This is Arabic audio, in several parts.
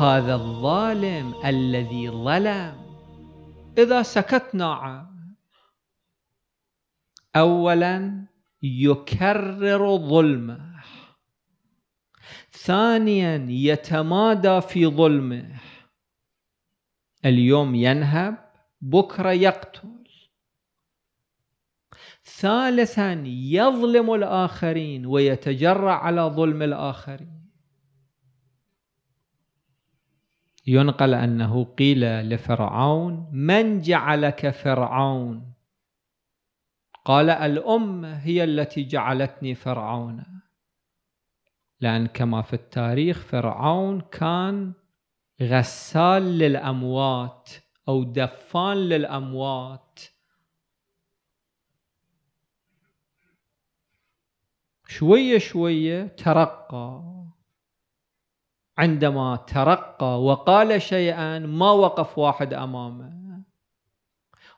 هذا الظالم الذي ظلم إذا سكتنا عنه أولا يكرر ظلمه ثانيا يتمادى في ظلمه اليوم ينهب بكرة يقتل ثالثا يظلم الآخرين ويتجرع على ظلم الآخرين ينقل أنه قيل لفرعون من جعلك فرعون قال الأم هي التي جعلتني فرعون لأن كما في التاريخ فرعون كان غسال للأموات أو دفان للأموات شوية شوية ترقى عندما ترقى وقال شيئا ما وقف واحد امامه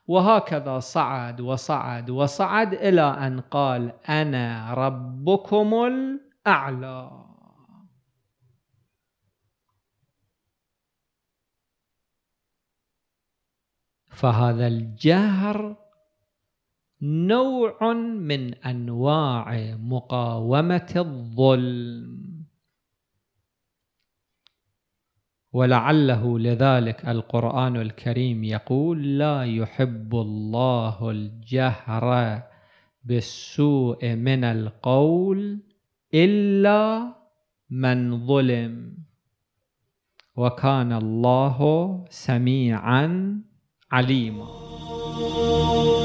وهكذا صعد وصعد وصعد الى ان قال انا ربكم الاعلى فهذا الجهر نوع من انواع مقاومه الظلم ولعله لذلك القرآن الكريم يقول لا يحب الله الجهر بالسوء من القول إلا من ظلم وكان الله سميعا عليما